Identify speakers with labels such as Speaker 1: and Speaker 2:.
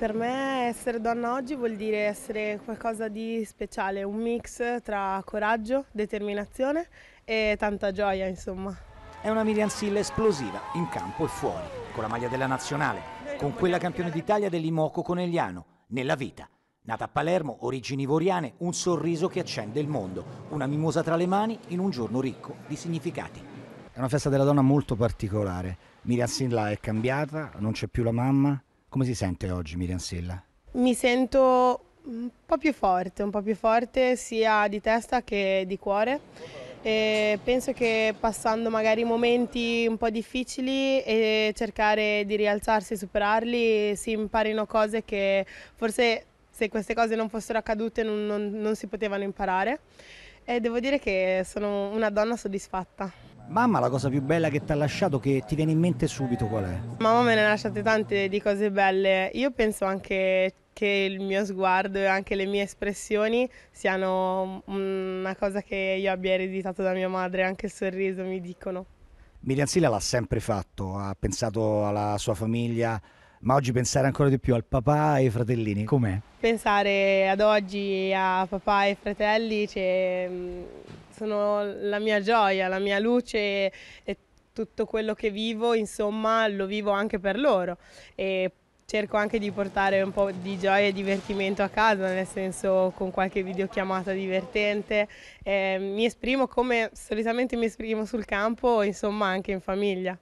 Speaker 1: Per me essere donna oggi vuol dire essere qualcosa di speciale, un mix tra coraggio, determinazione e tanta gioia, insomma.
Speaker 2: È una Miriam Silla esplosiva, in campo e fuori, con la maglia della nazionale, con quella campione d'Italia dell'Imoco Conegliano, nella vita. Nata a Palermo, origini ivoriane, un sorriso che accende il mondo, una mimosa tra le mani in un giorno ricco di significati. È una festa della donna molto particolare. Miriam Silla è cambiata, non c'è più la mamma, come si sente oggi Miriam Silla?
Speaker 1: Mi sento un po' più forte, un po' più forte sia di testa che di cuore. E penso che passando magari momenti un po' difficili e cercare di rialzarsi e superarli si imparino cose che forse se queste cose non fossero accadute non, non, non si potevano imparare. Eh, devo dire che sono una donna soddisfatta.
Speaker 2: Mamma, la cosa più bella che ti ha lasciato, che ti viene in mente subito qual è?
Speaker 1: Mamma me ne ha lasciate tante di cose belle. Io penso anche che il mio sguardo e anche le mie espressioni siano una cosa che io abbia ereditato da mia madre, anche il sorriso mi dicono.
Speaker 2: Miriam Silla l'ha sempre fatto, ha pensato alla sua famiglia, ma oggi pensare ancora di più al papà e ai fratellini, com'è?
Speaker 1: Pensare ad oggi a papà e fratelli cioè, mm, sono la mia gioia, la mia luce e tutto quello che vivo, insomma, lo vivo anche per loro e cerco anche di portare un po' di gioia e divertimento a casa, nel senso con qualche videochiamata divertente. Eh, mi esprimo come solitamente mi esprimo sul campo, insomma, anche in famiglia.